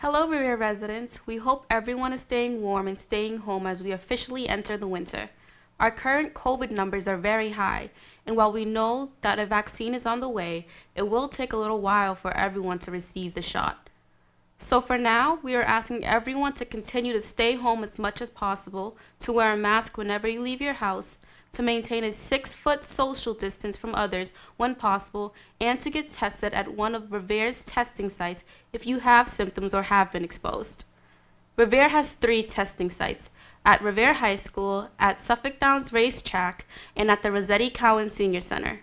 Hello, Revere residents. We hope everyone is staying warm and staying home as we officially enter the winter. Our current COVID numbers are very high, and while we know that a vaccine is on the way, it will take a little while for everyone to receive the shot. So for now, we are asking everyone to continue to stay home as much as possible, to wear a mask whenever you leave your house, to maintain a six-foot social distance from others when possible, and to get tested at one of Revere's testing sites if you have symptoms or have been exposed. Revere has three testing sites, at Revere High School, at Suffolk Downs Racetrack, and at the Rossetti Cowan Senior Center.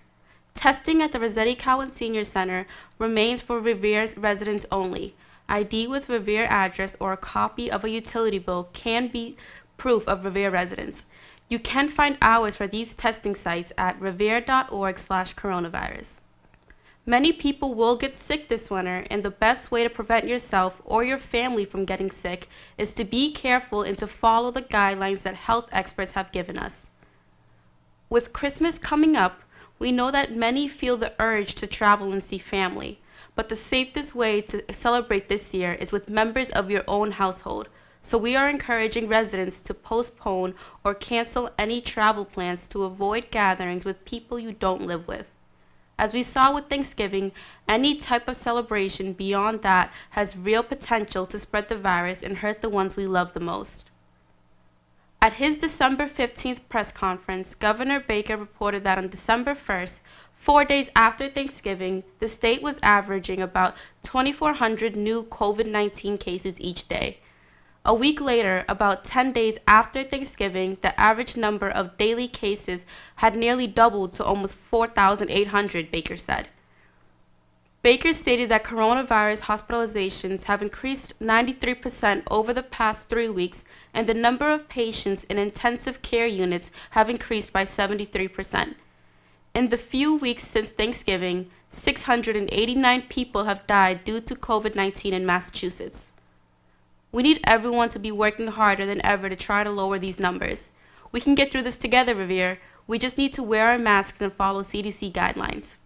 Testing at the Rossetti Cowan Senior Center remains for Revere's residents only. ID with Revere address or a copy of a utility bill can be proof of Revere residence. You can find hours for these testing sites at revere.org/coronavirus. Many people will get sick this winter, and the best way to prevent yourself or your family from getting sick is to be careful and to follow the guidelines that health experts have given us. With Christmas coming up, we know that many feel the urge to travel and see family, but the safest way to celebrate this year is with members of your own household, so we are encouraging residents to postpone or cancel any travel plans to avoid gatherings with people you don't live with. As we saw with Thanksgiving, any type of celebration beyond that has real potential to spread the virus and hurt the ones we love the most. At his December 15th press conference, Governor Baker reported that on December 1st, four days after Thanksgiving, the state was averaging about 2,400 new COVID 19 cases each day a week later, about 10 days after Thanksgiving, the average number of daily cases had nearly doubled to almost 4,800, Baker said. Baker stated that coronavirus hospitalizations have increased 93% over the past three weeks, and the number of patients in intensive care units have increased by 73%. In the few weeks since Thanksgiving, 689 people have died due to COVID 19 in Massachusetts. We need everyone to be working harder than ever to try to lower these numbers. We can get through this together, Revere. We just need to wear our masks and follow CDC guidelines.